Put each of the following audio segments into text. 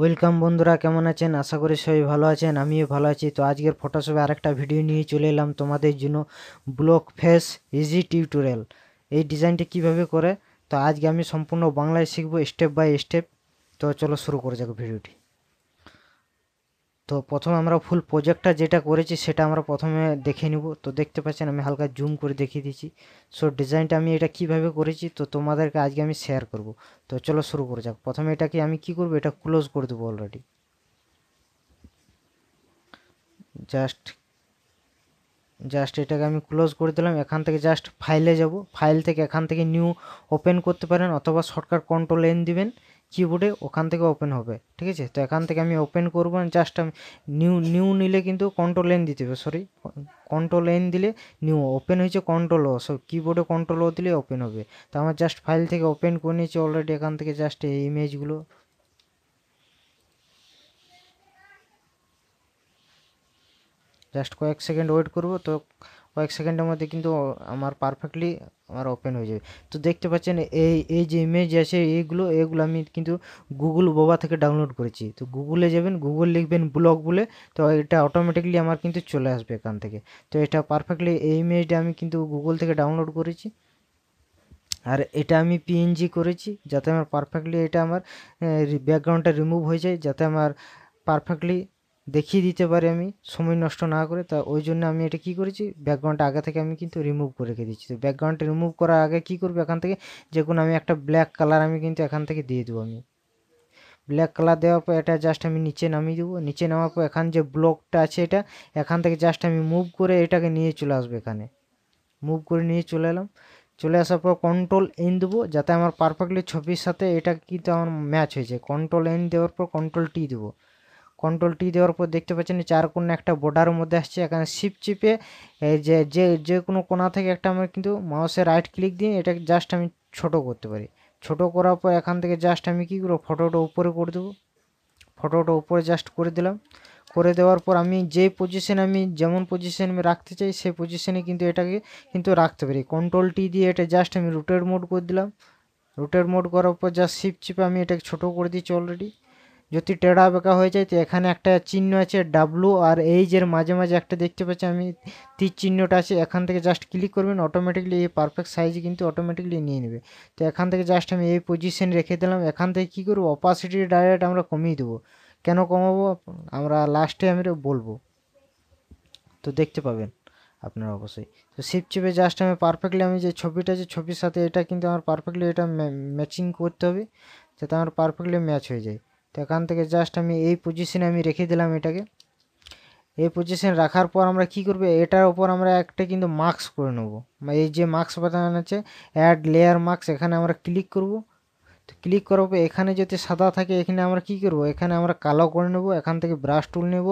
welcome বন্ধুরা কেমন আছেন আশা করি সবাই ভালো আছেন আমিও ভালো আছি তো আজকের ফটোশপে আরেকটা ভিডিও নিয়ে চলে এলাম তোমাদের জন্য ব্লক ফেস ইজি টিউটোরিয়াল এই ডিজাইনটি কিভাবে করে তো আজকে আমি সম্পূর্ণ বাংলায় শিখবো স্টেপ বাই স্টেপ তো চলো শুরু করে যাক ভিডিওটি তো প্রথমে আমরা ফুল প্রজেক্টটা যেটা করেছি সেটা আমরা প্রথমে দেখে নিব তো দেখতে পাচ্ছেন আমি হালকা জুম করে দেখিয়ে দিচ্ছি সো ডিজাইনটা আমি এটা কিভাবে করেছি তো তোমাদেরকে আজকে আমি শেয়ার করব তো চলো শুরু করে যাক প্রথমে এটাকে আমি কি করব এটা ক্লোজ করে দেবো অলরেডি জাস্ট জাস্ট এটাকে আমি ক্লোজ করে দিলাম এখান থেকে জাস্ট ফাইলে যাব ফাইল থেকে এখান থেকে নিউ ওপেন করতে পারেন অথবা শর্টকাট কন্ট্রোল এন দিবেন কিবোর্ডে ওখান থেকে ওপেন হবে ঠিক আছে তো এখান থেকে আমি ওপেন করবো জাস্ট আমি নিউ নিউ নিলে কিন্তু কন্ট্রোল এন দিতে হবে সরি কন্ট্রোল এন দিলে নিউ ওপেন হয়েছে কন্ট্রোল ও সব কিবোর্ডে কন্ট্রোল ও দিলে ওপেন হবে তো আমার জাস্ট ফাইল থেকে ওপেন করে নিয়েছি অলরেডি এখান থেকে জাস্ট এই ইমেজগুলো জাস্ট কয়েক সেকেন্ড ওয়েট করবো তো কয়েক সেকেন্ডের মধ্যে কিন্তু আমার পারফেক্টলি আমার ওপেন হয়ে যাবে তো দেখতে পাচ্ছেন এই এই যে ইমেজ আছে এইগুলো এগুলো আমি কিন্তু গুগল বোবা থেকে ডাউনলোড করেছি তো গুগলে যাবেন গুগল লিখবেন ব্লগ বলে তো এটা অটোমেটিকলি আমার কিন্তু চলে আসবে এখান থেকে তো এটা পারফেক্টলি এই ইমেজটা আমি কিন্তু গুগল থেকে ডাউনলোড করেছি আর এটা আমি পিএনজি করেছি যাতে আমার পারফেক্টলি এটা আমার ব্যাকগ্রাউন্ডটা রিমুভ হয়ে যায় যাতে আমার পারফেক্টলি দেখিয়ে দিতে পারি আমি সময় নষ্ট না করে তা ওই জন্য আমি এটা কি করেছি ব্যাকগ্রাউন্ডটা আগে থেকে আমি কিন্তু রিমুভ করে রেখে দিচ্ছি তো ব্যাকগ্রাউন্ডটা রিমুভ করার আগে কি করবো এখান থেকে যে কোনো আমি একটা ব্ল্যাক কালার আমি কিন্তু এখান থেকে দিয়ে দেবো আমি ব্ল্যাক কালার দেওয়ার পর এটা জাস্ট আমি নিচে নামিয়ে দেবো নিচে নামার পর এখান যে ব্লকটা আছে এটা এখান থেকে জাস্ট আমি মুভ করে এটাকে নিয়ে চলে আসবো এখানে মুভ করে নিয়ে চলে এলাম চলে আসার পর কন্ট্রোল এন দেবো যাতে আমার পারফেক্টলি ছবির সাথে এটা কিন্তু আমার ম্যাচ হয়েছে কন্ট্রোল এন দেওয়ার পর কন্ট্রোল টি দেবো কন্ট্রোল টি দেওয়ার পর দেখতে পাচ্ছেন চার কোনো একটা বর্ডার মধ্যে আসছে এখানে শিপ চিপে যে যে যে কোনো কোনা থেকে একটা আমার কিন্তু মাউসে রাইট ক্লিক দিয়ে এটাকে জাস্ট আমি ছোট করতে পারি ছোট করার পর এখান থেকে জাস্ট আমি কী করবো ফটোটা উপরে করে দেবো ফটোটা উপরে জাস্ট করে দিলাম করে দেওয়ার পর আমি যে পজিশন আমি যেমন পজিশন আমি রাখতে চাই সেই পজিশনে কিন্তু এটাকে কিন্তু রাখতে পারি কন্ট্রোল টি দিয়ে এটা জাস্ট আমি রুটের মোড করে দিলাম রুটের মোড করার পর জাস্ট শিপ চিপে আমি এটাকে ছোট করে দিচ্ছি অলরেডি যদি টেরা বেঁকা হয়ে যায় তো এখানে একটা চিহ্ন আছে ডাব্লু আর এইচ এর মাঝে মাঝে একটা দেখতে পাচ্ছি আমি তীর চিহ্নটা আছে এখান থেকে জাস্ট ক্লিক করবেন অটোমেটিকলি এই পারফেক্ট সাইজ কিন্তু অটোমেটিকলি নিয়ে নেবে তো এখান থেকে জাস্ট আমি এই পজিশন রেখে দিলাম এখান থেকে কী করবো অপাসিটি ডাইরেক্ট আমরা কমিয়ে দেবো কেন কমাবো আমরা লাস্টে আমি বলবো তো দেখতে পাবেন আপনারা অবশ্যই তো শিপ চেপে জাস্ট আমি পারফেক্টলি আমি যে ছবিটা যে ছবির সাথে এটা কিন্তু আমার পারফেক্টলি এটা ম্যাচিং করতে হবে যাতে আমার পারফেক্টলি ম্যাচ হয়ে যায় তো এখান থেকে জাস্ট আমি এই পজিশনে আমি রেখে দিলাম এটাকে এই পজিশন রাখার পর আমরা কি করব এটার উপর আমরা একটা কিন্তু মার্কস করে নেব মানে এই যে মার্কস বাটন আছে অ্যাড লেয়ার মার্কস এখানে আমরা ক্লিক করব তো ক্লিক করার পর এখানে যদি সাদা থাকে এখানে আমরা কি করব এখানে আমরা কালো করে নেব এখান থেকে ব্রাশ টুল নেব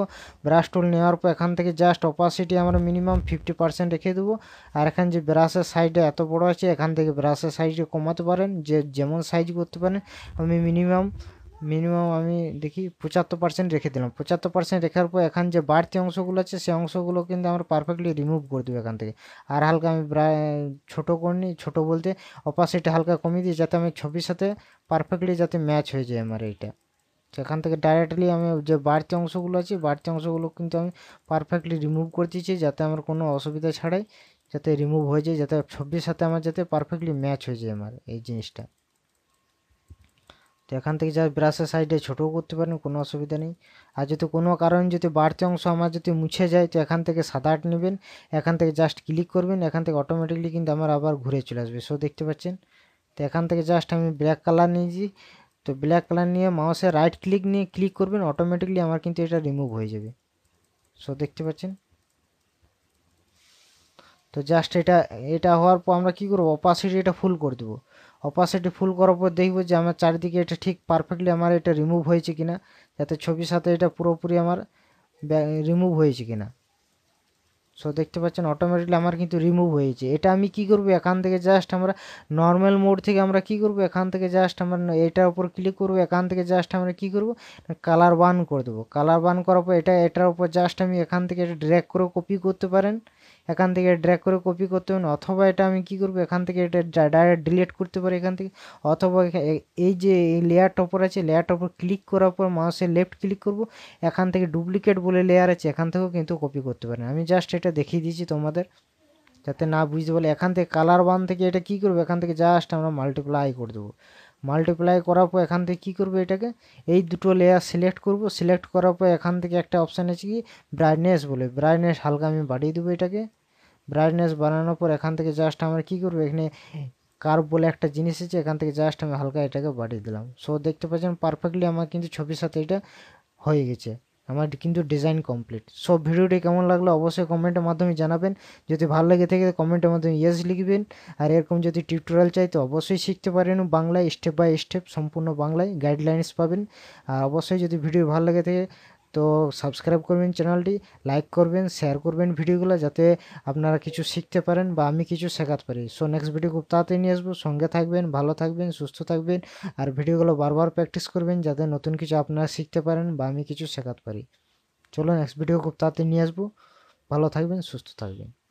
ব্রাশ টুল নেওয়ার পর এখান থেকে জাস্ট অপাসিটি আমরা মিনিমাম ফিফটি পার্সেন্ট রেখে দেবো আর এখানে যে ব্রাশের সাইজটা এত বড় আছে এখান থেকে ব্রাশের সাইজটা কমাতে পারেন যে যেমন সাইজ করতে পারেন আমি মিনিমাম মিনিমাম আমি দেখি পঁচাত্তর পার্সেন্ট রেখে দিলাম পঁচাত্তর পার্সেন্ট রেখার পর এখান যে বাড়তি অংশগুলো আছে সেই অংশগুলো কিন্তু আমরা পারফেক্টলি রিমুভ করে দেবো এখান থেকে আর হালকা আমি ছোটো করিনি ছোটো বলতে অপাসিটি হালকা কমিয়ে দিই যাতে আমি ছবির সাথে পারফেক্টলি যাতে ম্যাচ হয়ে যায় আমার এইটা সেখান থেকে ডাইরেক্টলি আমি যে বাড়তি অংশগুলো আছে বাড়তি অংশগুলো কিন্তু আমি পারফেক্টলি রিমুভ করে দিয়েছি যাতে আমার কোনো অসুবিধা ছাড়াই যাতে রিমুভ হয়ে যায় যাতে ছবির সাথে আমার যাতে পারফেক্টলি ম্যাচ হয়ে যায় আমার এই জিনিসটা তো এখান থেকে যা ব্রাশের সাইডে ছোটও করতে পারেন কোনো অসুবিধা নেই আর যদি কোনো কারণে যদি বাড়তি অংশ আমার যদি মুছে যায় তো এখান থেকে সাদা আট নেবেন এখান থেকে জাস্ট ক্লিক করবেন এখান থেকে অটোমেটিকলি কিন্তু আমার আবার ঘুরে চলে আসবে সো দেখতে পাচ্ছেন তো এখান থেকে জাস্ট আমি ব্ল্যাক কালার নিয়েছি তো ব্ল্যাক কালার নিয়ে মাউসে রাইট ক্লিক নিয়ে ক্লিক করবেন অটোমেটিকলি আমার কিন্তু এটা রিমুভ হয়ে যাবে সো দেখতে পাচ্ছেন তো জাস্ট এটা এটা হওয়ার পর আমরা কী করবো অপাসিটি এটা ফুল করে দেবো অপাসিটি ফুল করার পর দেখব যে আমার চারিদিকে এটা ঠিক পারফেক্টলি আমার এটা রিমুভ হয়েছে কিনা যাতে ছবির সাথে এটা পুরোপুরি আমার রিমুভ হয়েছে কিনা সো দেখতে পাচ্ছেন অটোমেটিকলি আমার কিন্তু রিমুভ হয়েছে এটা আমি কি করব এখান থেকে জাস্ট আমরা নর্মাল মোড থেকে আমরা কি করব এখান থেকে জাস্ট আমরা এটার উপর ক্লিক করব এখান থেকে জাস্ট আমরা কি করব কালার বান করে দেবো কালার বান করার পর এটা এটার উপর জাস্ট আমি এখান থেকে এটা ড্র্যাগ করে কপি করতে পারেন এখান থেকে ড্র্যাক করে কপি করতে পারেন অথবা এটা আমি কি করব এখান থেকে এটা ডাইরেক্ট ডিলিট করতে পারি এখান থেকে অথবা এই যে লেয়ার ওপর আছে লেয়ারটার টপর ক্লিক করার পর মাউসে লেফট ক্লিক করব এখান থেকে ডুপ্লিকেট বলে লেয়ার আছে এখান থেকেও কিন্তু কপি করতে পারেন আমি জাস্ট এটা এটা দেখিয়ে দিয়েছি তোমাদের যাতে না বুঝতে পারলে এখান থেকে কালার ওয়ান থেকে এটা কি করবো এখান থেকে জাস্ট আমরা মাল্টিপ্লাই করে দেবো মাল্টিপ্লাই করার পর এখান থেকে কী করবো এটাকে এই দুটো লেয়ার সিলেক্ট করব সিলেক্ট করার পর এখান থেকে একটা অপশান আছে কি ব্রাইটনেস বলে ব্রাইটনেস হালকা আমি বাড়িয়ে দেবো এটাকে ব্রাইটনেস বানানোর পর এখান থেকে জাস্ট আমরা কী করবো এখানে কার্ভ বলে একটা জিনিস আছে এখান থেকে জাস্ট আমি হালকা এটাকে বাড়িয়ে দিলাম সো দেখতে পাচ্ছেন পারফেক্টলি আমার কিন্তু ছবির সাথে এটা হয়ে গেছে আমার কিন্তু ডিজাইন কমপ্লিট সব ভিডিওটি কেমন লাগলো অবশ্যই কমেন্টের মাধ্যমে জানাবেন যদি ভালো লেগে থাকে কমেন্টের মাধ্যমে ইয়েস লিখবেন আর এরকম যদি টিউটোরিয়াল চাই তো অবশ্যই শিখতে পারেন বাংলায় স্টেপ বাই স্টেপ সম্পূর্ণ বাংলায় গাইডলাইন্স পাবেন আর অবশ্যই যদি ভিডিও ভালো লেগে থাকে তো সাবস্ক্রাইব করবেন চ্যানেলটি লাইক করবেন শেয়ার করবেন ভিডিওগুলো যাতে আপনারা কিছু শিখতে পারেন বা আমি কিছু শেখাতে পারি সো নেক্সট ভিডিও খুব তাড়াতাড়ি নিয়ে আসবো সঙ্গে থাকবেন ভালো থাকবেন সুস্থ থাকবেন আর ভিডিওগুলো বারবার প্র্যাকটিস করবেন যাতে নতুন কিছু আপনারা শিখতে পারেন বা আমি কিছু শেখাতে পারি চলো নেক্সট ভিডিও খুব তাড়াতাড়ি নিয়ে আসবো ভালো থাকবেন সুস্থ থাকবেন